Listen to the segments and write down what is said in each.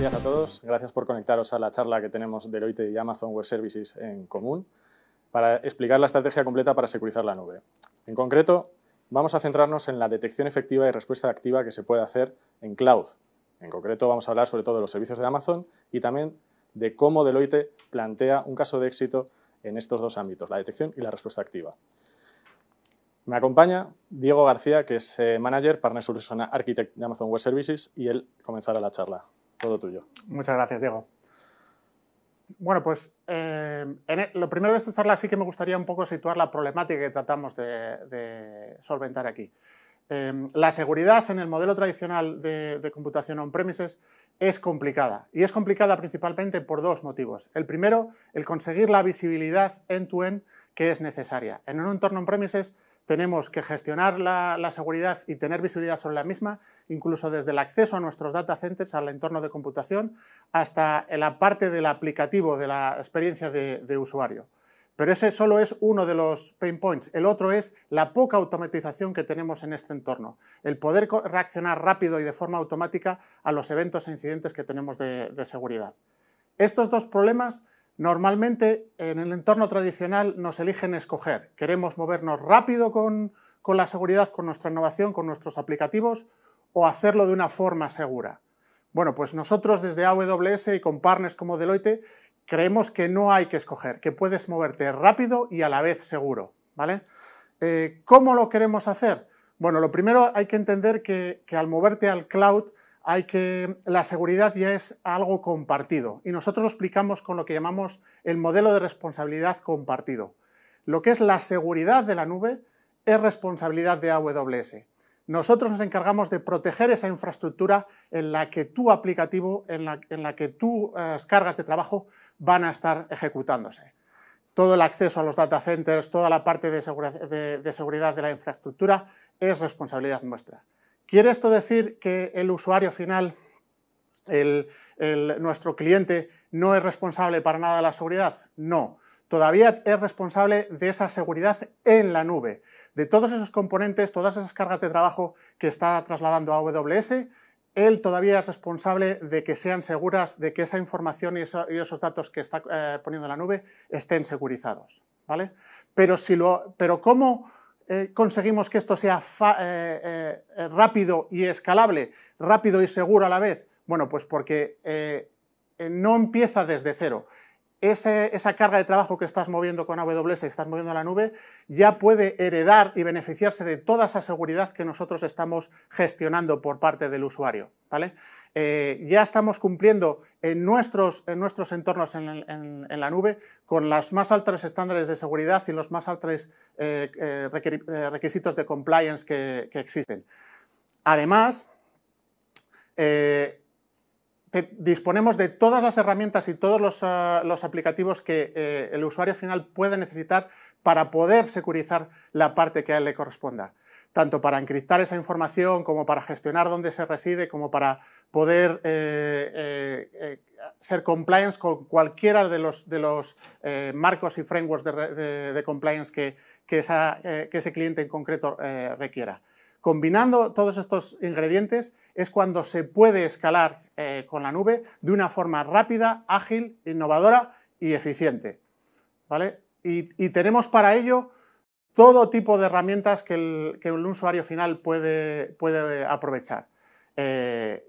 Buenos días a todos. Gracias por conectaros a la charla que tenemos Deloitte y Amazon Web Services en común para explicar la estrategia completa para securizar la nube. En concreto, vamos a centrarnos en la detección efectiva y respuesta activa que se puede hacer en cloud. En concreto, vamos a hablar sobre todo de los servicios de Amazon y también de cómo Deloitte plantea un caso de éxito en estos dos ámbitos, la detección y la respuesta activa. Me acompaña Diego García, que es eh, Manager, Partner Solution Architect de Amazon Web Services, y él comenzará la charla todo tuyo. Muchas gracias, Diego. Bueno, pues eh, e, lo primero de esta charla sí que me gustaría un poco situar la problemática que tratamos de, solventar aquí. Eh, la seguridad en el modelo tradicional de, computación on-premises es complicada y es complicada principalmente por dos motivos. El primero, el conseguir la visibilidad end to -end que es necesaria. En un entorno on-premises tenemos que gestionar la, seguridad y tener visibilidad sobre la misma, incluso desde el acceso a nuestros data centers, al entorno de computación, hasta la parte del aplicativo, de la experiencia de, usuario. Pero ese solo es uno de los pain points. El otro es la poca automatización que tenemos en este entorno. El poder reaccionar rápido y de forma automática a los eventos e incidentes que tenemos de seguridad. Estos dos problemas Normalmente en el entorno tradicional nos eligen escoger. Queremos movernos rápido con, la seguridad, con nuestra innovación, con nuestros aplicativos o hacerlo de una forma segura. Bueno, pues nosotros desde AWS y con partners como Deloitte creemos que no hay que escoger, que puedes moverte rápido y a la vez seguro. ¿vale? Eh, ¿Cómo lo queremos hacer? Bueno, lo primero hay que entender que al moverte al cloud hay que la seguridad ya es algo compartido y nosotros lo explicamos con lo que llamamos el modelo de responsabilidad compartido. Lo que es la seguridad de la nube es responsabilidad de AWS. Nosotros nos encargamos de proteger esa infraestructura en la que tu aplicativo, en la, que tus eh, cargas de trabajo van a estar ejecutándose. Todo el acceso a los data centers, toda la parte de seguridad de la infraestructura es responsabilidad nuestra. ¿Quiere esto decir que el usuario final, nuestro cliente, no es responsable para nada de la seguridad? No. Todavía es responsable de esa seguridad en la nube, de todos esos componentes, todas esas cargas de trabajo que está trasladando a AWS, él todavía es responsable de que sean seguras, de que esa información y, esos datos que está eh, poniendo en la nube estén segurizados. ¿vale? pero ¿cómo eh, conseguimos que esto sea eh, eh, rápido y escalable, rápido y seguro a la vez? Bueno, pues porque no empieza desde cero esa carga de trabajo que estás moviendo con AWS, que estás moviendo a la nube, ya puede heredar y beneficiarse de toda esa seguridad que nosotros estamos gestionando por parte del usuario. ¿vale? Eh, ya estamos cumpliendo en nuestros, en nuestros entornos en, la nube con los más altos estándares de seguridad y los más altos eh, eh, requisitos de compliance que, existen. Además, disponemos de todas las herramientas y todos los, ah, aplicativos que eh, el usuario final pueda necesitar para poder securizar la parte que a él le corresponda, tanto para encriptar esa información como para gestionar dónde se reside, como para poder eh, eh, ser compliance con cualquiera de los, marcos y frameworks de, compliance que, que, ese cliente en concreto requiera. Combinando todos estos ingredientes es cuando se puede escalar eh, con la nube de una forma rápida, ágil, innovadora y eficiente. ¿vale? Y, tenemos para ello todo tipo de herramientas que el, usuario final puede, puede aprovechar. Eh,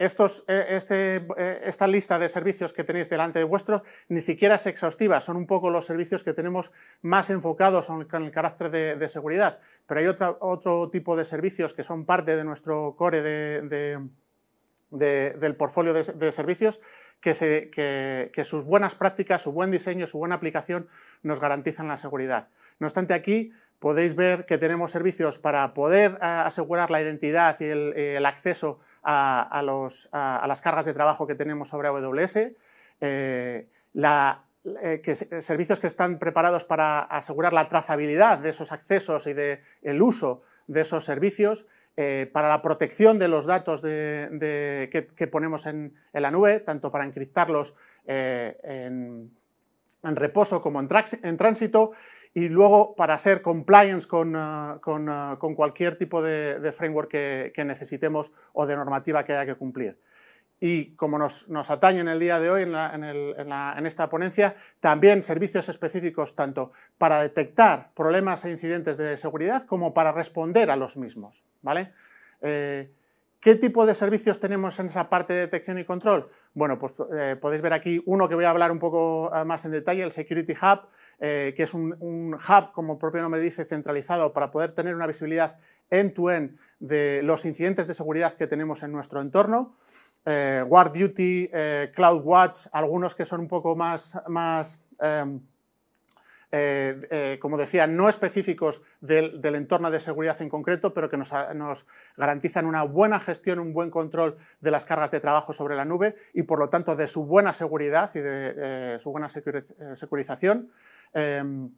eh, este, eh, esta lista de servicios que tenéis delante de vuestro ni siquiera es exhaustiva, son un poco los servicios que tenemos más enfocados con el carácter de, seguridad, pero hay otro, tipo de servicios que son parte de nuestro core del portfolio de, servicios que, sus buenas prácticas, su buen diseño, su buena aplicación nos garantizan la seguridad. No obstante, aquí podéis ver que tenemos servicios para poder eh, asegurar la identidad y el, el acceso a, las cargas de trabajo que tenemos sobre AWS, eh, eh, servicios que están preparados para asegurar la trazabilidad de esos accesos y del uso de esos servicios, eh, para la protección de los datos que, ponemos en, la nube, tanto para encriptarlos en, reposo como en, tránsito y luego para ser compliance con, ah, ah, cualquier tipo de, framework que, necesitemos o de normativa que haya que cumplir. Y como nos, nos atañe en el día de hoy, en, esta ponencia, también servicios específicos tanto para detectar problemas e incidentes de seguridad como para responder a los mismos. Eh, ¿Qué tipo de servicios tenemos en esa parte de detección y control? Bueno, pues eh, podéis ver aquí uno que voy a hablar un poco ah, más en detalle, el Security Hub, eh, que es un, hub, como el propio nombre dice, centralizado para poder tener una visibilidad end-to-end de los incidentes de seguridad que tenemos en nuestro entorno. Eh, Guard Duty, eh, CloudWatch, algunos que son un poco más, más em, eh, eh, como decía, no específicos del, entorno de seguridad en concreto, pero que nos, garantizan una buena gestión, un buen control de las cargas de trabajo sobre la nube y, por lo tanto, de su buena seguridad y de eh, su buena securización. Em,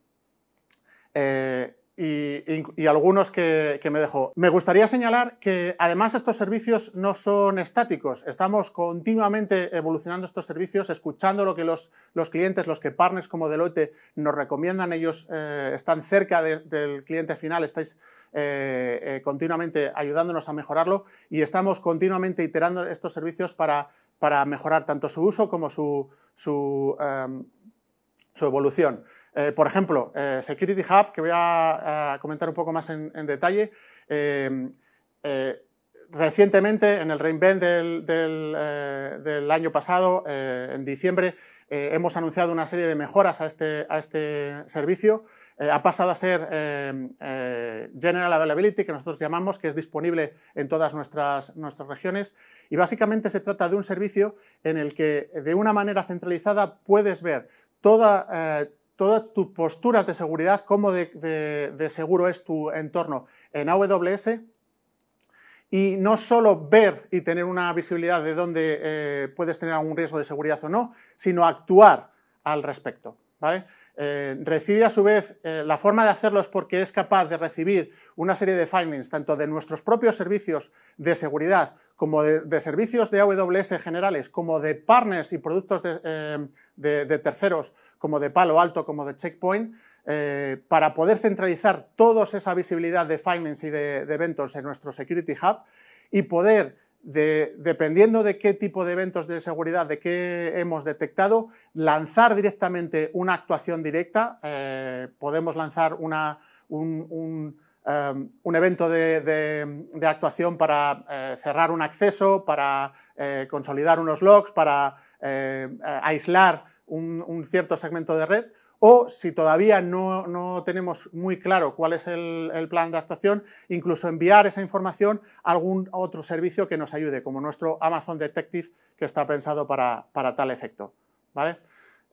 y, algunos que, me dejó. Me gustaría señalar que además estos servicios no son estáticos, estamos continuamente evolucionando estos servicios, escuchando lo que los, clientes, los que partners como Deloitte nos recomiendan, ellos eh, están cerca del cliente final, estáis eh, eh, continuamente ayudándonos a mejorarlo y estamos continuamente iterando estos servicios para, mejorar tanto su uso como su em, evolución. Eh, por ejemplo, eh, Security Hub, que voy a, comentar un poco más en, detalle. Eh, recientemente, en el reinvent del, del, año pasado, en diciembre, hemos anunciado una serie de mejoras a este, a este servicio. ha pasado a ser General Availability, que nosotros llamamos, que es disponible en todas nuestras, nuestras regiones. Y básicamente se trata de un servicio en el que de una manera centralizada puedes ver toda todas tus posturas de seguridad, cómo de, seguro es tu entorno en AWS y no solo ver y tener una visibilidad de dónde eh, puedes tener algún riesgo de seguridad o no, sino actuar al respecto. ¿vale? Eh, recibe a su vez, eh, la forma de hacerlo es porque es capaz de recibir una serie de findings, tanto de nuestros propios servicios de seguridad, como de, servicios de AWS generales, como de partners y productos em, de, de terceros, como de Palo Alto, como de Checkpoint, eh, para poder centralizar toda esa visibilidad de findings y de, eventos en nuestro Security Hub y poder dependiendo de qué tipo de eventos de seguridad, de qué hemos detectado, lanzar directamente una actuación directa. Eh, podemos lanzar em, un, evento de, actuación para eh, cerrar un acceso, para eh, consolidar unos logs, para aislar un cierto segmento de red o si todavía no, tenemos muy claro cuál es el, plan de actuación, incluso enviar esa información a algún otro servicio que nos ayude, como nuestro Amazon Detective, que está pensado para, tal efecto.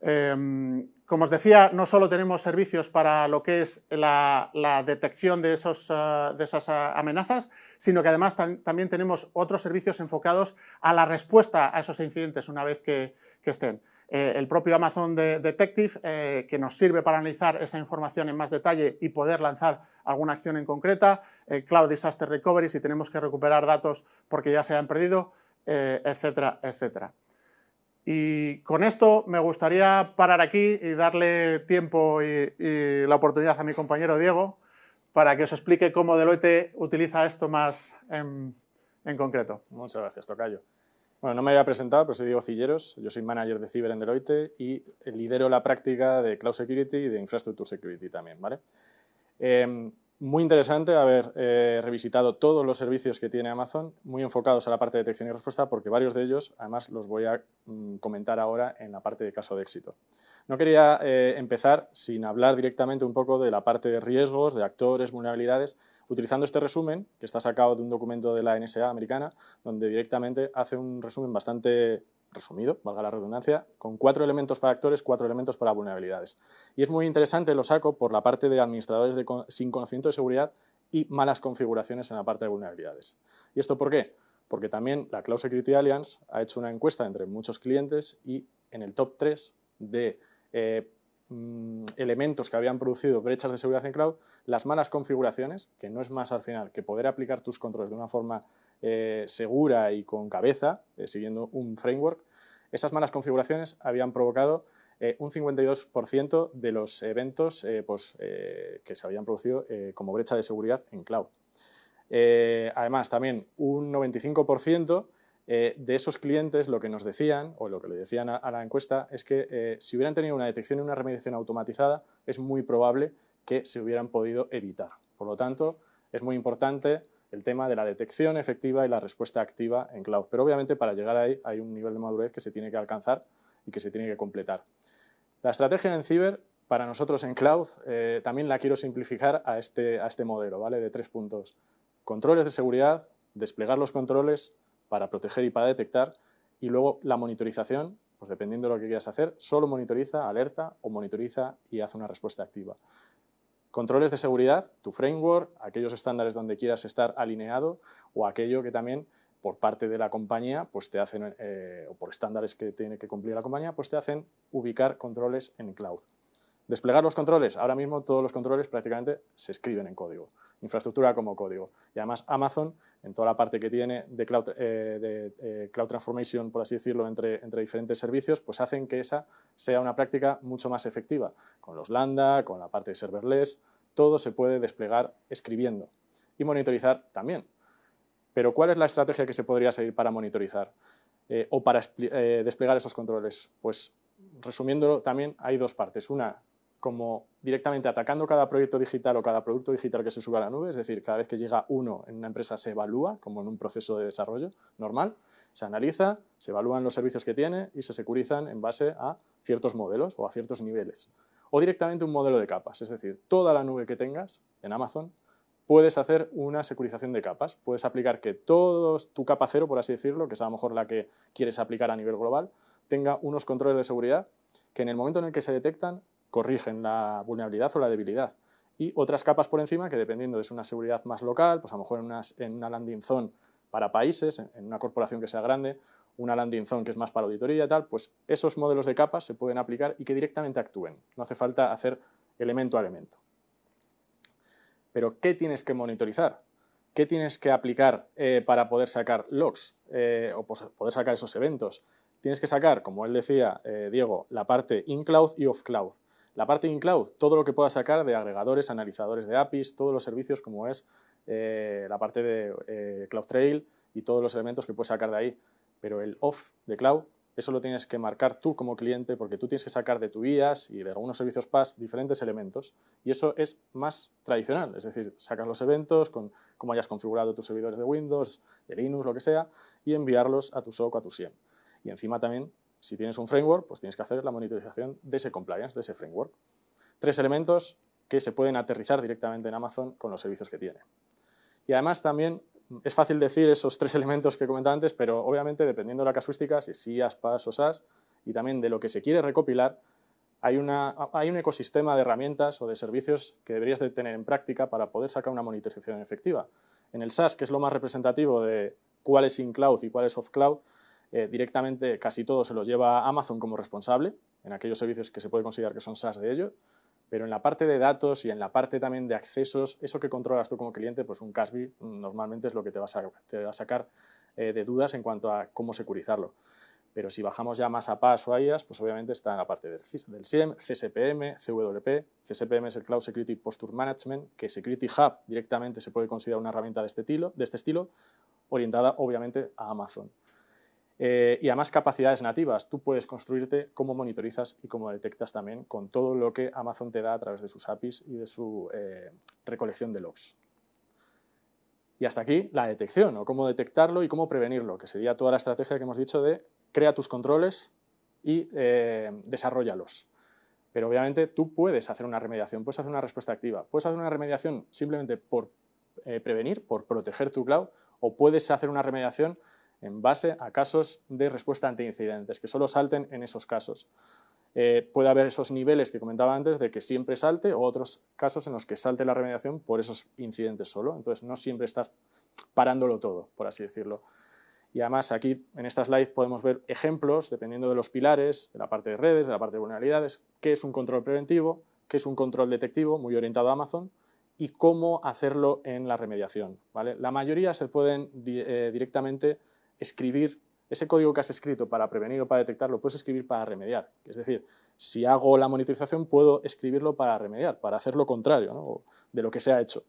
Em, como os decía, no solo tenemos servicios para lo que es la, detección de, eh, de esas eh, amenazas, sino que además también tenemos otros servicios enfocados a la respuesta a esos incidentes una vez que estén. Eh, el propio Amazon Detective, eh, que nos sirve para analizar esa información en más detalle y poder lanzar alguna acción en concreta, eh, Cloud Disaster Recovery, si tenemos que recuperar datos porque ya se han perdido, etcétera, etcétera. Y con esto me gustaría parar aquí y darle tiempo y, la oportunidad a mi compañero Diego para que os explique cómo Deloitte utiliza esto más en, en concreto. Muchas gracias, Tocayo. Bueno, no me había presentado, pero soy Diego Cilleros, yo soy manager de Ciber en Deloitte y lidero la práctica de Cloud Security y de Infrastructure Security también, ¿vale? Em, muy interesante haber eh, revisitado todos los servicios que tiene Amazon, muy enfocados a la parte de detección y respuesta, porque varios de ellos, además, los voy a mm, comentar ahora en la parte de caso de éxito. No quería eh, empezar sin hablar directamente un poco de la parte de riesgos, de actores, vulnerabilidades, utilizando este resumen, que está sacado de un documento de la NSA americana, donde directamente hace un resumen bastante resumido, valga la redundancia, con cuatro elementos para actores, cuatro elementos para vulnerabilidades. Y es muy interesante, lo saco por la parte de administradores sin conocimiento de seguridad y malas configuraciones en la parte de vulnerabilidades. ¿Y esto por qué? Porque también la Cloud Security Alliance ha hecho una encuesta entre muchos clientes y en el top 3 de eh, Mm, elementos que habían producido brechas de seguridad en cloud, las malas configuraciones, que no es más al final que poder aplicar tus controles de una forma eh, segura y con cabeza, eh, siguiendo un framework, esas malas configuraciones habían provocado eh, un 52% de los eventos pues, que se habían producido como brecha de seguridad en cloud. además, también un 95% eh, de esos clientes lo que nos decían, o lo que le decían a, la encuesta, es que eh, si hubieran tenido una detección y una remediación automatizada, es muy probable que se hubieran podido evitar. Por lo tanto, es muy importante el tema de la detección efectiva y la respuesta activa en cloud. Pero obviamente para llegar ahí hay un nivel de madurez que se tiene que alcanzar y que se tiene que completar. La estrategia en ciber, para nosotros en cloud, eh, también la quiero simplificar a este, a este modelo, ¿vale? De tres puntos. Controles de seguridad, desplegar los controles, para proteger y para detectar. Y luego la monitorización, pues dependiendo de lo que quieras hacer, solo monitoriza, alerta o monitoriza y hace una respuesta activa. Controles de seguridad, tu framework, aquellos estándares donde quieras estar alineado o aquello que también por parte de la compañía, pues te hacen, eh, o por estándares que tiene que cumplir la compañía, pues te hacen ubicar controles en cloud. Desplegar los controles. Ahora mismo todos los controles prácticamente se escriben en código infraestructura como código. Y además Amazon, en toda la parte que tiene de cloud, eh, de, eh, cloud transformation, por así decirlo, entre, entre diferentes servicios, pues hacen que esa sea una práctica mucho más efectiva. Con los Lambda, con la parte de serverless, todo se puede desplegar escribiendo y monitorizar también. Pero ¿cuál es la estrategia que se podría seguir para monitorizar eh, o para desplegar esos controles? Pues resumiéndolo también hay dos partes. Una como directamente atacando cada proyecto digital o cada producto digital que se suba a la nube, es decir, cada vez que llega uno en una empresa se evalúa, como en un proceso de desarrollo normal, se analiza, se evalúan los servicios que tiene y se securizan en base a ciertos modelos o a ciertos niveles. O directamente un modelo de capas, es decir, toda la nube que tengas en Amazon puedes hacer una securización de capas, puedes aplicar que todo tu capa cero, por así decirlo, que es a lo mejor la que quieres aplicar a nivel global, tenga unos controles de seguridad que en el momento en el que se detectan corrigen la vulnerabilidad o la debilidad. Y otras capas por encima que dependiendo de una seguridad más local, pues a lo mejor en una, landing zone para países, en una corporación que sea grande, una landing zone que es más para auditoría y tal, pues esos modelos de capas se pueden aplicar y que directamente actúen. No hace falta hacer elemento a elemento. Pero, ¿qué tienes que monitorizar? ¿Qué tienes que aplicar eh, para poder sacar logs eh, o poder sacar esos eventos? Tienes que sacar, como él decía, eh, Diego, la parte in-cloud y off-cloud. La parte in-cloud, todo lo que pueda sacar de agregadores, analizadores de APIs, todos los servicios como es eh, la parte de eh, CloudTrail y todos los elementos que puedes sacar de ahí. Pero el off de cloud, eso lo tienes que marcar tú como cliente porque tú tienes que sacar de tu IaaS y de algunos servicios PAS diferentes elementos. Y eso es más tradicional, es decir, sacas los eventos con cómo hayas configurado tus servidores de Windows, de Linux, lo que sea, y enviarlos a tu SOC o a tu SIEM. Y encima también si tienes un framework, pues tienes que hacer la monitorización de ese compliance, de ese framework. Tres elementos que se pueden aterrizar directamente en Amazon con los servicios que tiene. Y además también es fácil decir esos tres elementos que comentaba antes, pero obviamente dependiendo de la casuística, si sí, aspas o SAS, y también de lo que se quiere recopilar, hay, un ecosistema de herramientas o de servicios que deberías de tener en práctica para poder sacar una monitorización efectiva. En el SAS, que es lo más representativo de cuál es in-cloud y cuál es off-cloud, eh, directamente casi todo se lo lleva Amazon como responsable, en aquellos servicios que se puede considerar que son SaaS de ellos pero en la parte de datos y en la parte también de accesos, eso que controlas tú como cliente, pues un CASB normalmente es lo que te va a, sacar eh, de dudas en cuanto a cómo securizarlo. Pero si bajamos ya más a PAS o a IaaS, pues obviamente está en la parte del, del SIEM, CSPM, CWP. CSPM es el Cloud Security Posture Management, que Security Hub directamente se puede considerar una herramienta de este estilo, de este estilo orientada obviamente a Amazon. Eh, y además capacidades nativas. Tú puedes construirte cómo monitorizas y cómo detectas también con todo lo que Amazon te da a través de sus APIs y de su eh, recolección de logs. Y hasta aquí la detección, o cómo detectarlo y cómo prevenirlo, que sería toda la estrategia que hemos dicho de crea tus controles y eh, desarrollalos. Pero obviamente tú puedes hacer una remediación, puedes hacer una respuesta activa, puedes hacer una remediación simplemente por prevenir, por proteger tu cloud, o puedes hacer una remediación en base a casos de respuesta ante incidentes, que solo salten en esos casos. Eh, puede haber esos niveles que comentaba antes de que siempre salte o otros casos en los que salte la remediación por esos incidentes solo. Entonces no siempre estás parándolo todo, por así decirlo. Y además aquí en esta slide podemos ver ejemplos, dependiendo de los pilares, de la parte de redes, de la parte de vulnerabilidades, qué es un control preventivo, qué es un control detectivo, muy orientado a Amazon, y cómo hacerlo en la remediación. ¿vale? La mayoría se pueden eh, directamente escribir ese código que has escrito para prevenir o para detectar, lo puedes escribir para remediar. Es decir, si hago la monitorización, puedo escribirlo para remediar, para hacer lo contrario de lo que se ha hecho.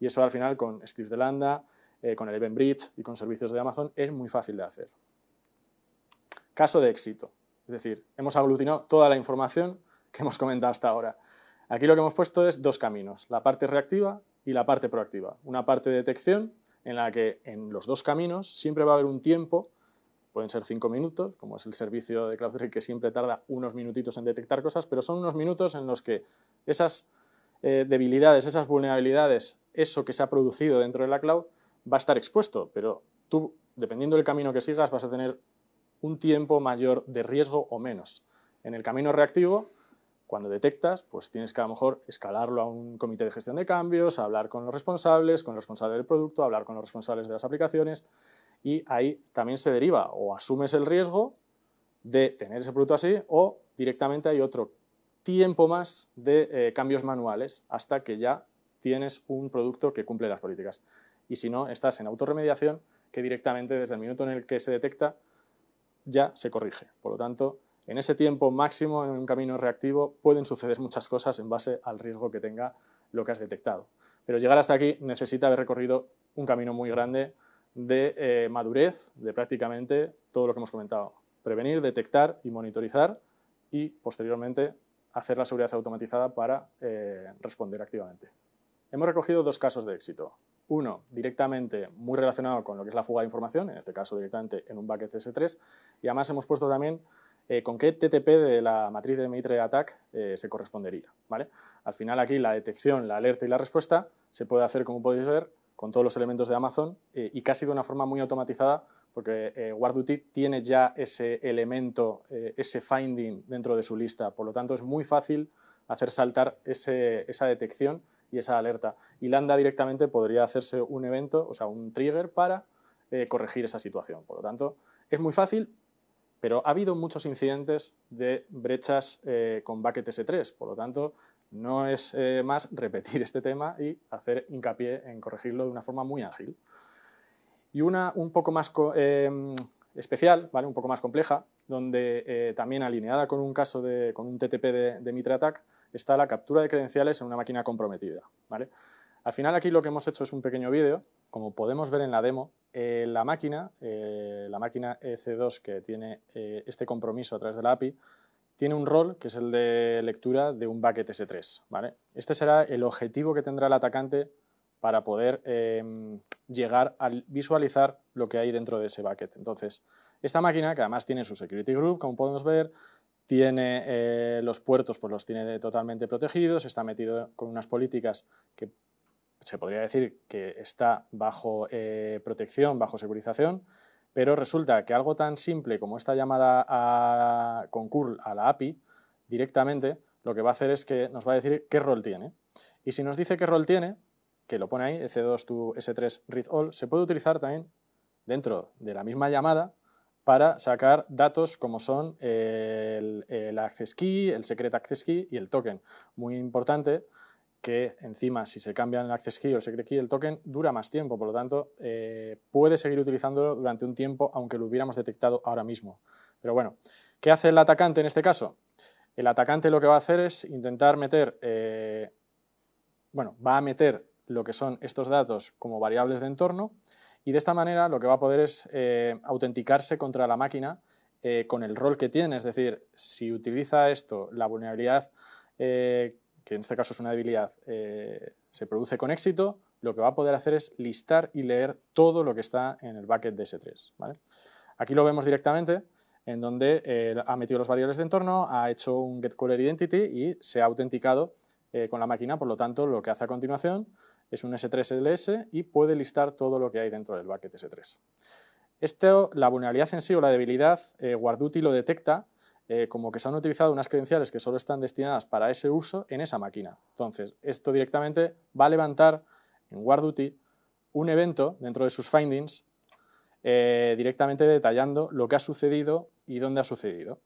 Y eso al final con Script de Lambda, eh, con el Event Bridge y con servicios de Amazon es muy fácil de hacer. Caso de éxito. Es decir, hemos aglutinado toda la información que hemos comentado hasta ahora. Aquí lo que hemos puesto es dos caminos, la parte reactiva y la parte proactiva. Una parte de detección en la que en los dos caminos siempre va a haber un tiempo, pueden ser cinco minutos, como es el servicio de CloudTrail que siempre tarda unos minutitos en detectar cosas, pero son unos minutos en los que esas eh, debilidades, esas vulnerabilidades, eso que se ha producido dentro de la cloud va a estar expuesto, pero tú, dependiendo del camino que sigas, vas a tener un tiempo mayor de riesgo o menos. En el camino reactivo, cuando detectas, pues tienes que a lo mejor escalarlo a un comité de gestión de cambios, hablar con los responsables, con el responsable del producto, hablar con los responsables de las aplicaciones y ahí también se deriva o asumes el riesgo de tener ese producto así o directamente hay otro tiempo más de eh, cambios manuales hasta que ya tienes un producto que cumple las políticas. Y si no, estás en autorremediación que directamente desde el minuto en el que se detecta ya se corrige. Por lo tanto, en ese tiempo máximo, en un camino reactivo, pueden suceder muchas cosas en base al riesgo que tenga lo que has detectado. Pero llegar hasta aquí necesita haber recorrido un camino muy grande de eh, madurez, de prácticamente todo lo que hemos comentado. Prevenir, detectar y monitorizar y posteriormente hacer la seguridad automatizada para eh, responder activamente. Hemos recogido dos casos de éxito. Uno, directamente muy relacionado con lo que es la fuga de información, en este caso directamente en un bucket S3, y además hemos puesto también eh, con qué TTP de la matriz de Mitre Attack eh, se correspondería. ¿vale? Al final aquí la detección, la alerta y la respuesta se puede hacer, como podéis ver, con todos los elementos de Amazon eh, y casi de una forma muy automatizada porque GuardDuty tiene ya ese elemento, ese finding dentro de su lista. Por lo tanto, es muy fácil hacer saltar esa detección y esa alerta. Y Lambda directamente podría hacerse un evento, o sea, un trigger para corregir esa situación. Por lo tanto, es muy fácil, pero ha habido muchos incidentes de brechas eh, con bucket S3, por lo tanto, no es eh, más repetir este tema y hacer hincapié en corregirlo de una forma muy ágil. Y una un poco más eh, especial, ¿vale? un poco más compleja, donde también alineada con un caso de con un TTP de, de Attack está la captura de credenciales en una máquina comprometida. ¿vale? Al final aquí lo que hemos hecho es un pequeño vídeo como podemos ver en la demo, eh, la máquina, eh, la máquina EC2 que tiene eh, este compromiso a través de la API, tiene un rol que es el de lectura de un bucket S3. ¿vale? Este será el objetivo que tendrá el atacante para poder em, llegar a visualizar lo que hay dentro de ese bucket. Entonces, esta máquina, que además tiene su security group, como podemos ver, tiene los puertos, pues los tiene totalmente protegidos, está metido con unas políticas que se podría decir que está bajo eh, protección, bajo securización, pero resulta que algo tan simple como esta llamada a, con curl a la API directamente lo que va a hacer es que nos va a decir qué rol tiene. Y si nos dice qué rol tiene, que lo pone ahí, s 2 S3 read all, se puede utilizar también dentro de la misma llamada para sacar datos como son el, el access key, el secret access key y el token. Muy importante que encima si se cambia el access key o el secret key, el token dura más tiempo, por lo tanto eh, puede seguir utilizándolo durante un tiempo aunque lo hubiéramos detectado ahora mismo. Pero bueno, ¿qué hace el atacante en este caso? El atacante lo que va a hacer es intentar meter, eh, bueno, va a meter lo que son estos datos como variables de entorno y de esta manera lo que va a poder es eh, autenticarse contra la máquina con el rol que tiene, es decir, si utiliza esto, la vulnerabilidad que en este caso es una debilidad, eh, se produce con éxito, lo que va a poder hacer es listar y leer todo lo que está en el bucket de S3. Aquí lo vemos directamente, en donde eh, ha metido los variables de entorno, ha hecho un getCallerIdentity identity y se ha autenticado eh, con la máquina, por lo tanto lo que hace a continuación es un S3LS y puede listar todo lo que hay dentro del bucket S3. Esto, la vulnerabilidad en sí o la debilidad, eh, lo detecta eh, como que se han utilizado unas credenciales que solo están destinadas para ese uso en esa máquina. Entonces, esto directamente va a levantar en WarDuty un evento dentro de sus findings eh, directamente detallando lo que ha sucedido y dónde ha sucedido.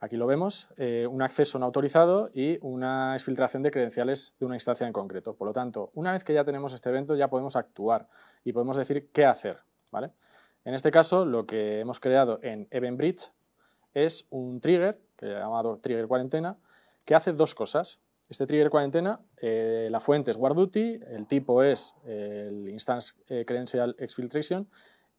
Aquí lo vemos, eh, un acceso no autorizado y una exfiltración de credenciales de una instancia en concreto. Por lo tanto, una vez que ya tenemos este evento, ya podemos actuar y podemos decir qué hacer. ¿vale? En este caso, lo que hemos creado en EventBridge es un trigger, que llamado trigger cuarentena, que hace dos cosas. Este trigger cuarentena, eh, la fuente es WarDuty, el tipo es eh, el instance eh, credential exfiltration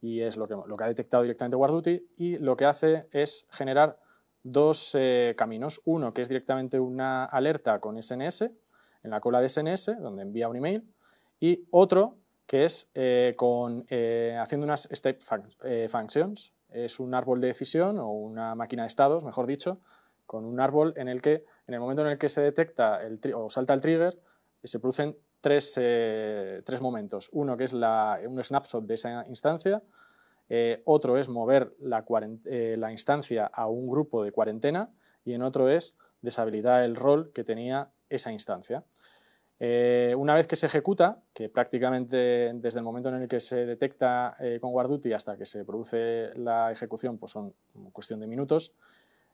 y es lo que, lo que ha detectado directamente WarDuty y lo que hace es generar dos caminos. Uno que es directamente una alerta con SNS, en la cola de SNS, donde envía un email, y otro que es con, haciendo unas step functions, es un árbol de decisión o una máquina de estados, mejor dicho, con un árbol en el que, en el momento en el que se detecta el o salta el trigger, se producen tres, eh, momentos. Uno que es un snapshot de esa instancia, eh, otro es mover la, eh, la, instancia a un grupo de cuarentena y en otro es deshabilitar el rol que tenía esa instancia. Eh, una vez que se ejecuta, que prácticamente desde el momento en el que se detecta eh, con GuardDuty hasta que se produce la ejecución, pues son cuestión de minutos,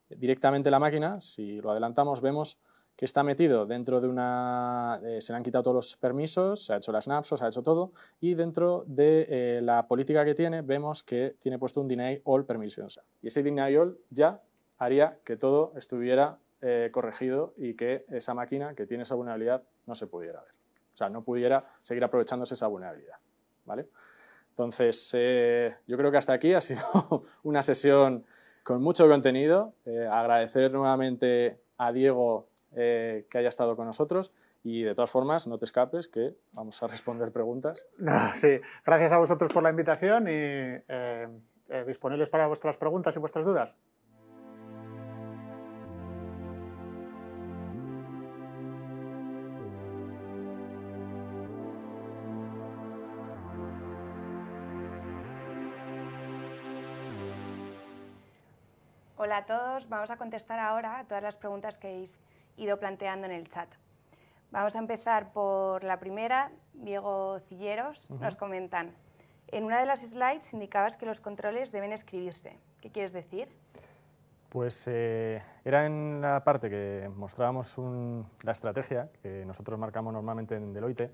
directamente la máquina, si lo adelantamos, vemos que está metido dentro de una... Eh, se le han quitado todos los permisos, se ha hecho las snapsos se ha hecho todo, y dentro de la política que tiene, vemos que tiene puesto un deny all permissions. Y ese deny all ya haría que todo estuviera eh, corregido y que esa máquina que tiene esa vulnerabilidad no se pudiera ver. O sea, no pudiera seguir aprovechándose esa vulnerabilidad. ¿vale? Entonces, eh, yo creo que hasta aquí ha sido una sesión con mucho contenido. Eh, agradecer nuevamente a Diego que haya estado con nosotros y de todas formas, no te escapes que vamos a responder preguntas. sí, gracias a vosotros por la invitación y eh, disponibles para vuestras preguntas y vuestras dudas. Hola a todos, vamos a contestar ahora a todas las preguntas que habéis ido planteando en el chat. Vamos a empezar por la primera, Diego Cilleros, nos comentan, en una de las slides indicabas que los controles deben escribirse. ¿Qué quieres decir? Pues eh, era en la parte que mostrábamos la estrategia que nosotros marcamos normalmente en Deloitte,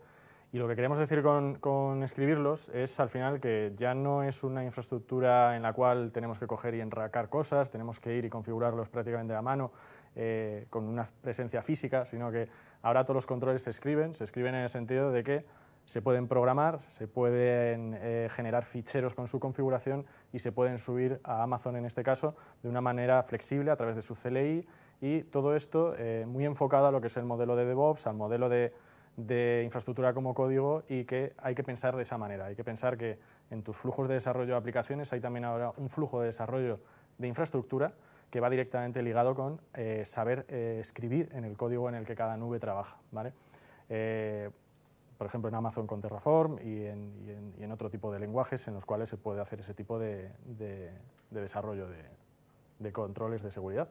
y lo que queremos decir con, escribirlos es al final que ya no es una infraestructura en la cual tenemos que coger y enracar cosas, tenemos que ir y configurarlos prácticamente a mano eh, con una presencia física, sino que ahora todos los controles se escriben, se escriben en el sentido de que se pueden programar, se pueden eh, generar ficheros con su configuración y se pueden subir a Amazon en este caso de una manera flexible a través de su CLI y todo esto eh, muy enfocado a lo que es el modelo de DevOps, al modelo de de infraestructura como código y que hay que pensar de esa manera. Hay que pensar que en tus flujos de desarrollo de aplicaciones hay también ahora un flujo de desarrollo de infraestructura que va directamente ligado con eh, saber eh, escribir en el código en el que cada nube trabaja. ¿vale? Eh, por ejemplo, en Amazon con Terraform y en, otro tipo de lenguajes en los cuales se puede hacer ese tipo de, desarrollo de, de controles de seguridad.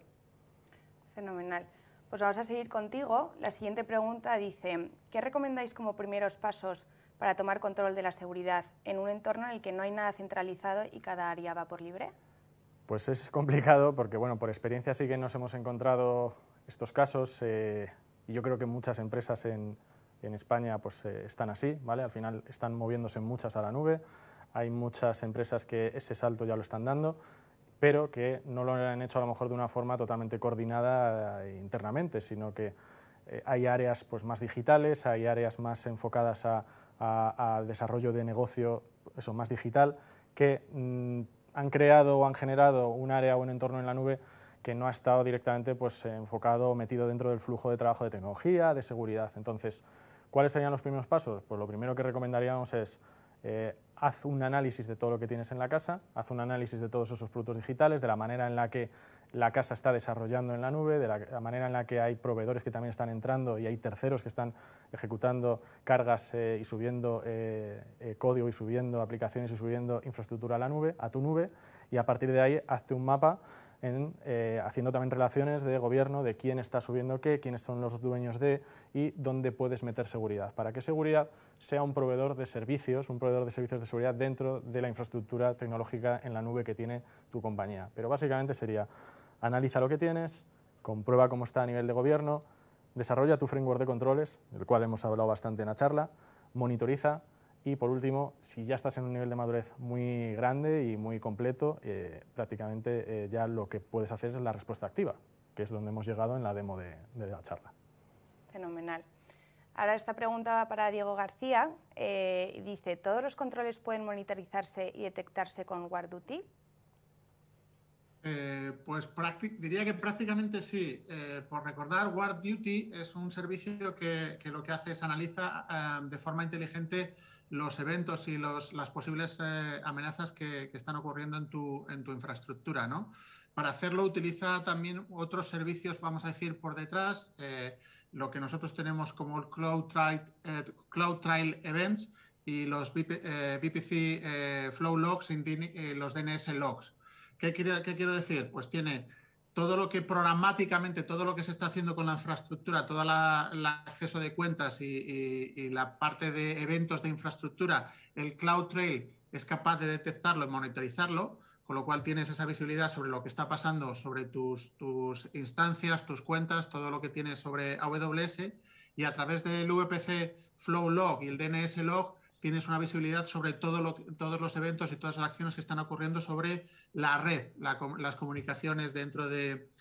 Fenomenal. Pues vamos a seguir contigo. La siguiente pregunta dice, ¿qué recomendáis como primeros pasos para tomar control de la seguridad en un entorno en el que no hay nada centralizado y cada área va por libre? Pues es complicado porque, bueno, por experiencia sí que nos hemos encontrado estos casos eh, y yo creo que muchas empresas en, España pues eh, están así, ¿vale? Al final están moviéndose muchas a la nube, hay muchas empresas que ese salto ya lo están dando pero que no lo han hecho a lo mejor de una forma totalmente coordinada eh, internamente, sino que eh, hay áreas pues, más digitales, hay áreas más enfocadas al a, desarrollo de negocio, eso más digital, que mm, han creado o han generado un área o un entorno en la nube que no ha estado directamente pues, enfocado o metido dentro del flujo de trabajo de tecnología, de seguridad. Entonces, ¿cuáles serían los primeros pasos? Pues lo primero que recomendaríamos es eh, haz un análisis de todo lo que tienes en la casa, haz un análisis de todos esos productos digitales, de la manera en la que la casa está desarrollando en la nube, de la, manera en la que hay proveedores que también están entrando y hay terceros que están ejecutando cargas eh, y subiendo eh, eh, código y subiendo aplicaciones y subiendo infraestructura a la nube, a tu nube, y a partir de ahí hazte un mapa en, eh, haciendo también relaciones de gobierno, de quién está subiendo qué, quiénes son los dueños de y dónde puedes meter seguridad, para que seguridad sea un proveedor de servicios, un proveedor de servicios de seguridad dentro de la infraestructura tecnológica en la nube que tiene tu compañía. Pero básicamente sería, analiza lo que tienes, comprueba cómo está a nivel de gobierno, desarrolla tu framework de controles, del cual hemos hablado bastante en la charla, monitoriza, y por último, si ya estás en un nivel de madurez muy grande y muy completo, eh, prácticamente eh, ya lo que puedes hacer es la respuesta activa, que es donde hemos llegado en la demo de, la charla. Fenomenal. Ahora esta pregunta va para Diego García. Eh, dice, ¿todos los controles pueden monitorizarse y detectarse con WarDuty? pues diría que prácticamente sí. por recordar, WardDuty es un servicio que, que, lo que hace es analiza de forma inteligente los eventos y los, las posibles eh, amenazas que, están ocurriendo en tu, en tu infraestructura. ¿no? Para hacerlo utiliza también otros servicios, vamos a decir, por detrás, eh, lo que nosotros tenemos como el Cloud Trial eh, Events y los VPC Flow Logs y los DNS Logs. ¿Qué quiero decir? Pues tiene todo lo que programáticamente, todo lo que se está haciendo con la infraestructura, todo el acceso de cuentas y, la parte de eventos de infraestructura, el CloudTrail es capaz de detectarlo y monitorizarlo, con lo cual tienes esa visibilidad sobre lo que está pasando, sobre tus, tus instancias, tus cuentas, todo lo que tienes sobre AWS. Y a través del VPC Flow Log y el DNS Log tienes una visibilidad sobre todo todos los eventos y todas las acciones que están ocurriendo sobre la red, las comunicaciones dentro de,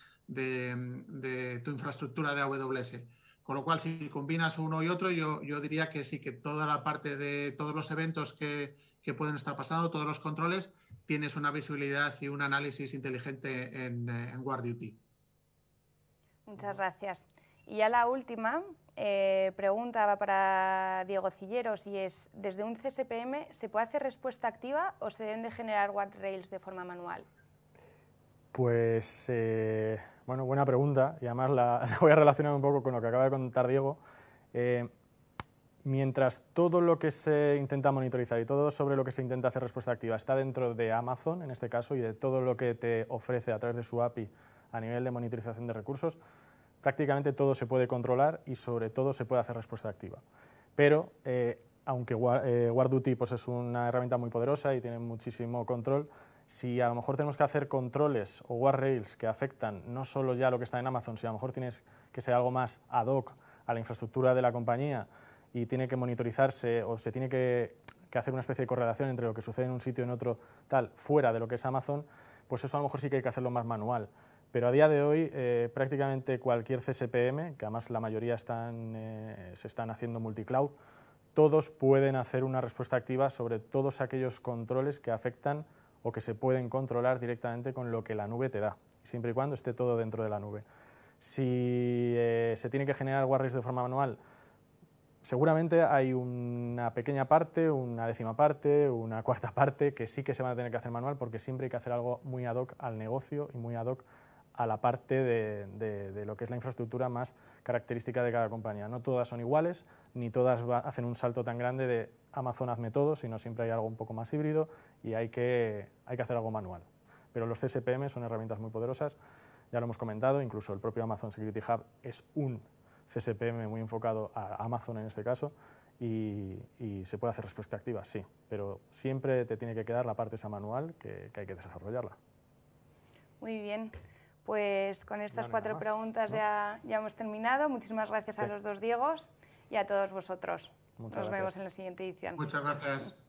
tu infraestructura de AWS. Con lo cual, si combinas uno y otro, yo, diría que sí, que toda la parte de todos los eventos que, pueden estar pasando, todos los controles, tienes una visibilidad y un análisis inteligente en, en Muchas gracias. Y a la última, eh, pregunta va para Diego Cilleros y es, ¿desde un CSPM se puede hacer respuesta activa o se deben de generar guardrails de forma manual? Pues, eh, bueno, buena pregunta y además la, voy a relacionar un poco con lo que acaba de contar Diego. Eh, mientras todo lo que se intenta monitorizar y todo sobre lo que se intenta hacer respuesta activa está dentro de Amazon, en este caso, y de todo lo que te ofrece a través de su API a nivel de monitorización de recursos, prácticamente todo se puede controlar y sobre todo se puede hacer respuesta activa. Pero eh, aunque eh, pues, es una herramienta muy poderosa y tiene muchísimo control, si a lo mejor tenemos que hacer controles o guardrails que afectan no solo ya lo que está en Amazon, si a lo mejor tienes que ser algo más ad hoc a la infraestructura de la compañía y tiene que monitorizarse o se tiene que, que hacer una especie de correlación entre lo que sucede en un sitio y en otro, tal, fuera de lo que es Amazon, pues eso a lo mejor sí que hay que hacerlo más manual. Pero a día de hoy eh, prácticamente cualquier CSPM, que además la mayoría eh, se están haciendo multicloud, todos pueden hacer una respuesta activa sobre todos aquellos controles que afectan o que se pueden controlar directamente con lo que la nube te da, siempre y cuando esté todo dentro de la nube. Si eh, se tiene que generar guardias de forma manual, seguramente hay una pequeña parte, una décima parte, una cuarta parte que sí que se van a tener que hacer manual porque siempre hay que hacer algo muy ad hoc al negocio y muy ad hoc a la parte de, lo que es la infraestructura más característica de cada compañía. No todas son iguales, ni todas hacen un salto tan grande de Amazon hazme todo, sino siempre hay algo un poco más híbrido y hay que, hay que hacer algo manual. Pero los CSPM son herramientas muy poderosas, ya lo hemos comentado, incluso el propio Amazon Security Hub es un CSPM muy enfocado a Amazon en este caso, y, se puede hacer respuesta activa, sí, pero siempre te tiene que quedar la parte esa manual que, que hay que desarrollarla. Muy bien. Pues con estas cuatro preguntas ya, ya hemos terminado. Muchísimas gracias a los dos Diegos y a todos vosotros. Nos vemos en la siguiente edición. Muchas gracias.